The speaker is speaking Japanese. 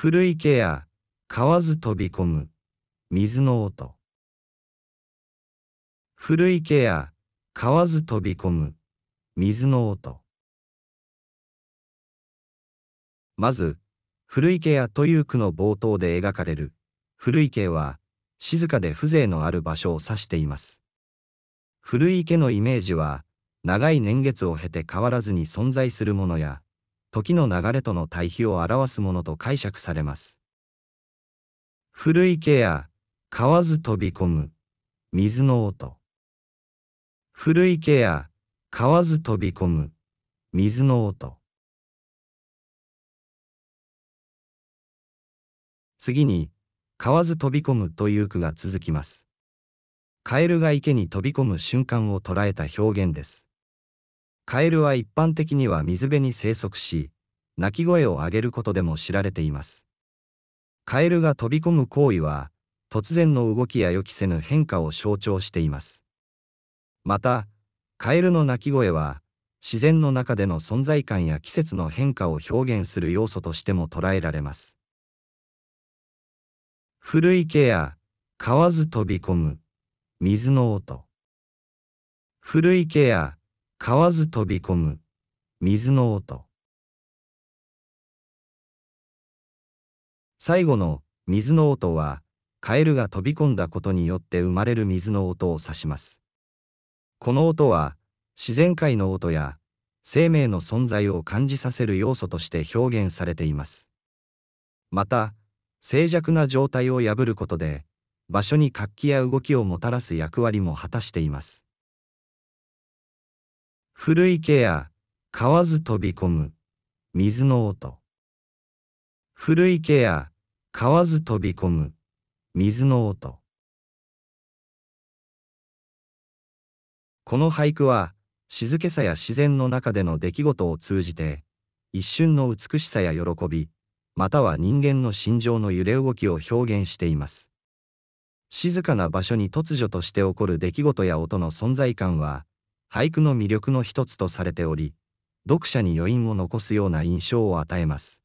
古池や河津飛び込む水の音古池や河津飛び込む水の音まず古池屋という句の冒頭で描かれる古池は静かで風情のある場所を指しています古池のイメージは長い年月を経て変わらずに存在するものや時の流れとの対比を表すものと解釈されます。古い池やわず飛び込む水の音。古い池やわず飛び込む水の音。次に、買わず飛び込むという句が続きます。カエルが池に飛び込む瞬間を捉えた表現です。カエルは一般的には水辺に生息し、鳴き声を上げることでも知られています。カエルが飛び込む行為は、突然の動きや予期せぬ変化を象徴しています。また、カエルの鳴き声は、自然の中での存在感や季節の変化を表現する要素としても捉えられます。古い池や川ず飛び込む水の音古い池やわず飛び込む、水の音。最後の水の音は、カエルが飛び込んだことによって生まれる水の音を指します。この音は、自然界の音や、生命の存在を感じさせる要素として表現されています。また、静寂な状態を破ることで、場所に活気や動きをもたらす役割も果たしています。古池やわず飛び込む水の音古池やわず飛び込む水の音この俳句は静けさや自然の中での出来事を通じて一瞬の美しさや喜びまたは人間の心情の揺れ動きを表現しています静かな場所に突如として起こる出来事や音の存在感は俳句の魅力の一つとされており、読者に余韻を残すような印象を与えます。